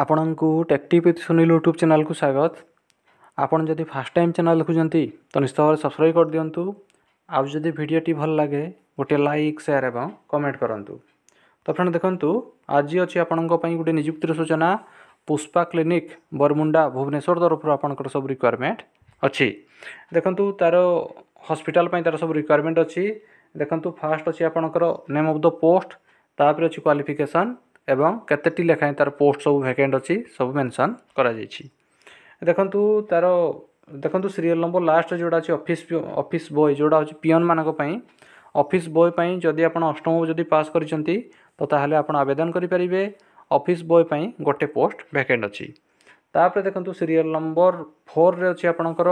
ଆପଣଙ୍କୁ ଟେକ୍ଟିଭ୍ with Sunil YouTube ଚ୍ୟାନେଲ୍କୁ ସ୍ୱାଗତ ଆପଣ ଯଦି ଫାର୍ଷ୍ଟ ଟାଇମ୍ ଚ୍ୟାନେଲ୍ ଦେଖୁଛନ୍ତି ତ ନିଶ୍ଚିତ ଭାବରେ ସବସ୍କ୍ରାଇବ୍ କରିଦିଅନ୍ତୁ ଆଉ ଯଦି ଭିଡ଼ିଓଟି ଭଲ ଲାଗେ ଗୋଟିଏ ଲାଇକ୍ ସେୟାର୍ ଏବଂ କମେଣ୍ଟ କରନ୍ତୁ ତ ଫ୍ରେଣ୍ଡ ଦେଖନ୍ତୁ ଆଜି ଅଛି ଆପଣଙ୍କ ପାଇଁ ଗୋଟେ ନିଯୁକ୍ତିର ସୂଚନା ପୁଷ୍ପା କ୍ଲିନିକ୍ ବରମୁଣ୍ଡା ଭୁବନେଶ୍ୱର ତରଫରୁ ଆପଣଙ୍କର ସବୁ ରିକ୍ୱାରମେଣ୍ଟ ଅଛି ଦେଖନ୍ତୁ ତା'ର ହସ୍ପିଟାଲ ପାଇଁ ତା'ର ସବୁ ରିକ୍ୱାରମେଣ୍ଟ ଅଛି ଦେଖନ୍ତୁ ଫାର୍ଷ୍ଟ ଅଛି ଆପଣଙ୍କର ନେମ୍ ଅଫ୍ ଦ ପୋଷ୍ଟ ତାପରେ ଅଛି କ୍ୱାଲିଫିକେସନ୍ এবং কেতেটি লেখায় তার পোস্ট সব ভ্যাকেন্ট অছি সব মেনশন করা যাইছি দেখন্তু তার দেখন্তু সিরিয়াল নম্বর লাস্ট যেটা আছে অফিস অফিস বয় যেটা হচ্ছে পিয়ন মানক পাই অফিস বয় পাই যদি আপন অষ্টম যদি পাস করেছেন তো তাহলে আপন আবেদন করি পারিবে অফিস বয় পাই গোটে পোস্ট ভ্যাকেন্ট অছি তাপরে দেখন্তু সিরিয়াল নম্বর 4 রে আছে আপনকৰ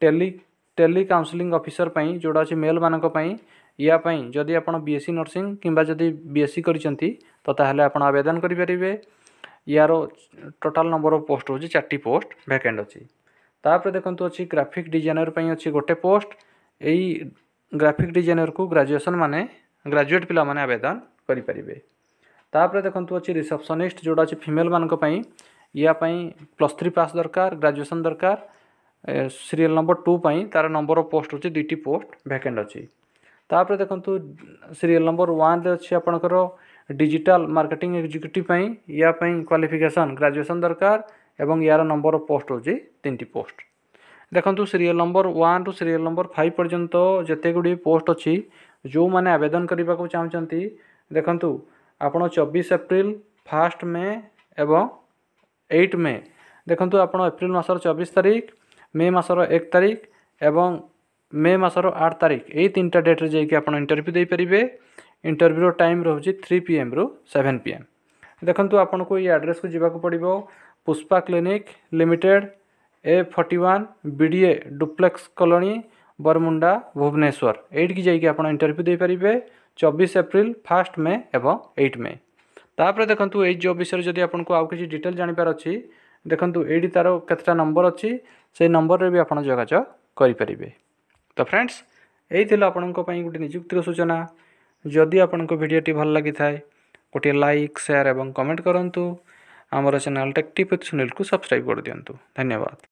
টেলি টেলি কাউন্সেলিং অফিসর পাই যেটা আছে মেল মানক পাই ୟା ପାଇଁ ଯଦି ଆପଣ ବିଏସ୍ସି ନର୍ସିଂ କିମ୍ବା ଯଦି ବିଏସ୍ସି କରିଛନ୍ତି ତ ତାହେଲେ ଆପଣ ଆବେଦନ କରିପାରିବେ ୟାର ଟୋଟାଲ୍ ନମ୍ବର ଅଫ୍ ପୋଷ୍ଟ ହେଉଛି ଚାରଟି ପୋଷ୍ଟ ଭ୍ୟାକେଣ୍ଟ ଅଛି ତାପରେ ଦେଖନ୍ତୁ ଅଛି ଗ୍ରାଫିକ୍ ଡିଜାଇନର ପାଇଁ ଅଛି ଗୋଟେ ପୋଷ୍ଟ ଏଇ ଗ୍ରାଫିକ୍ ଡିଜାଇନରକୁ ଗ୍ରାଜୁଏସନ୍ ମାନେ ଗ୍ରାଜୁଏଟ୍ ପିଲାମାନେ ଆବେଦନ କରିପାରିବେ ତାପରେ ଦେଖନ୍ତୁ ଅଛି ରିସେପ୍ସନିଷ୍ଟ ଯେଉଁଟା ଅଛି ଫିମେଲ୍ମାନଙ୍କ ପାଇଁ ୟା ପାଇଁ ପ୍ଲସ୍ ଥ୍ରୀ ପାସ୍ ଦରକାର ଗ୍ରାଜୁଏସନ୍ ଦରକାର ସିରିଏଲ୍ ନମ୍ବର ଟୁ ପାଇଁ ତା'ର ନମ୍ବର ଅଫ୍ ପୋଷ୍ଟ ହେଉଛି ଦୁଇଟି ପୋଷ୍ଟ ଭ୍ୟାକେଣ୍ଟ ଅଛି ତାପରେ ଦେଖନ୍ତୁ ସିରିଏଲ୍ ନମ୍ବର ୱାନ୍ରେ ଅଛି ଆପଣଙ୍କର ଡିଜିଟାଲ ମାର୍କେଟିଂ ଏକ୍ଜିକ୍ୟୁଟିଭ୍ ପାଇଁ ୟା ପାଇଁ କ୍ୱାଲିଫିକେସନ୍ ଗ୍ରାଜୁଏସନ୍ ଦରକାର ଏବଂ ୟାର ନମ୍ବର ପୋଷ୍ଟ ହେଉଛି ତିନିଟି ପୋଷ୍ଟ ଦେଖନ୍ତୁ ସିରିଏଲ୍ ନମ୍ବର ୱାନ୍ରୁ ସିରିଏଲ୍ ନମ୍ବର ଫାଇଭ୍ ପର୍ଯ୍ୟନ୍ତ ଯେତେ ଗୁଡ଼ିଏ ପୋଷ୍ଟ ଅଛି ଯେଉଁମାନେ ଆବେଦନ କରିବାକୁ ଚାହୁଁଛନ୍ତି ଦେଖନ୍ତୁ ଆପଣ ଚବିଶ ଏପ୍ରିଲ ଫାଷ୍ଟ ମେ ଏବଂ ଏଇଟ୍ ମେ ଦେଖନ୍ତୁ ଆପଣ ଏପ୍ରିଲ ମାସର ଚବିଶ ତାରିଖ ମେ ମାସର ଏକ ତାରିଖ ଏବଂ মে মাসর আট তারিখ এই তিনটা ডেট্রে যাই আপনার ইন্টরভ্যু দিয়ে ইন্টরভ্যুর টাইম রয়েছে থ্রি পি এম রু সেভেন পি এম দেখুন আপনার এই আড্রেস যা পড়ব Pushpa clinic limited A forty one BDA duplex colony Baramunda Bhubaneswar eight जाइए आप इंटरव्यू दे पारे चबीस एप्रिल फास्ट मे एवं एट मे तापर देखूँ ये जब विषय जदि आपको आउ किसी डिटेल जाणीपार अच्छी देखो ये तार केतटा नंबर अच्छी से नंबर में भी आज जोजोग करें तो फ्रेंड्स यही आप गोटे निजुक्ति सूचना जदि आपड़ोटी भल लगी था गोटे लाइक सेयार और कमेंट करूँ आमर चेल टेक्टिप सुनील को सब्सक्राइब कर दिंतु धन्यवाद